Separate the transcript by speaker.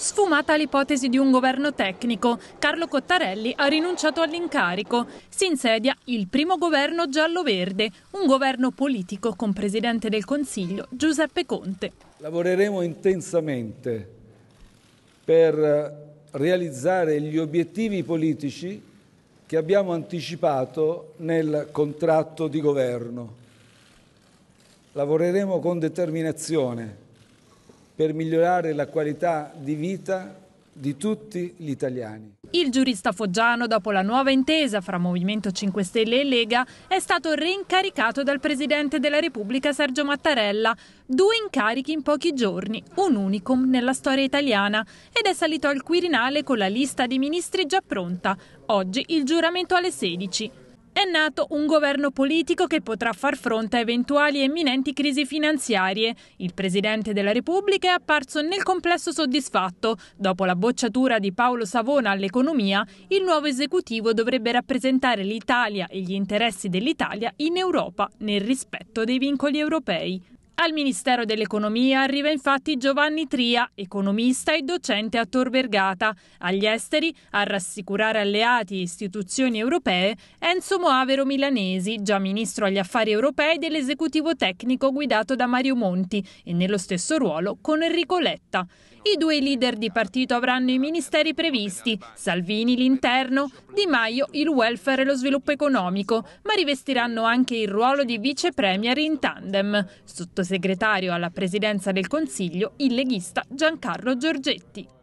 Speaker 1: Sfumata l'ipotesi di un governo tecnico, Carlo Cottarelli ha rinunciato all'incarico. Si insedia il primo governo giallo-verde, un governo politico con presidente del Consiglio Giuseppe Conte.
Speaker 2: Lavoreremo intensamente per realizzare gli obiettivi politici che abbiamo anticipato nel contratto di governo. Lavoreremo con determinazione per migliorare la qualità di vita di tutti gli italiani.
Speaker 1: Il giurista foggiano, dopo la nuova intesa fra Movimento 5 Stelle e Lega, è stato reincaricato dal Presidente della Repubblica Sergio Mattarella. Due incarichi in pochi giorni, un unicum nella storia italiana, ed è salito al Quirinale con la lista di ministri già pronta. Oggi il giuramento alle 16 è nato un governo politico che potrà far fronte a eventuali e imminenti crisi finanziarie. Il Presidente della Repubblica è apparso nel complesso soddisfatto. Dopo la bocciatura di Paolo Savona all'economia, il nuovo esecutivo dovrebbe rappresentare l'Italia e gli interessi dell'Italia in Europa nel rispetto dei vincoli europei. Al Ministero dell'Economia arriva infatti Giovanni Tria, economista e docente a Tor Vergata. Agli esteri, a rassicurare alleati e istituzioni europee, Enzo Moavero Milanesi, già ministro agli affari europei dell'esecutivo tecnico guidato da Mario Monti e nello stesso ruolo con Enrico Letta. I due leader di partito avranno i ministeri previsti, Salvini l'interno, Di Maio il welfare e lo sviluppo economico, ma rivestiranno anche il ruolo di vice premier in tandem. Sotto segretario alla presidenza del Consiglio il leghista Giancarlo Giorgetti.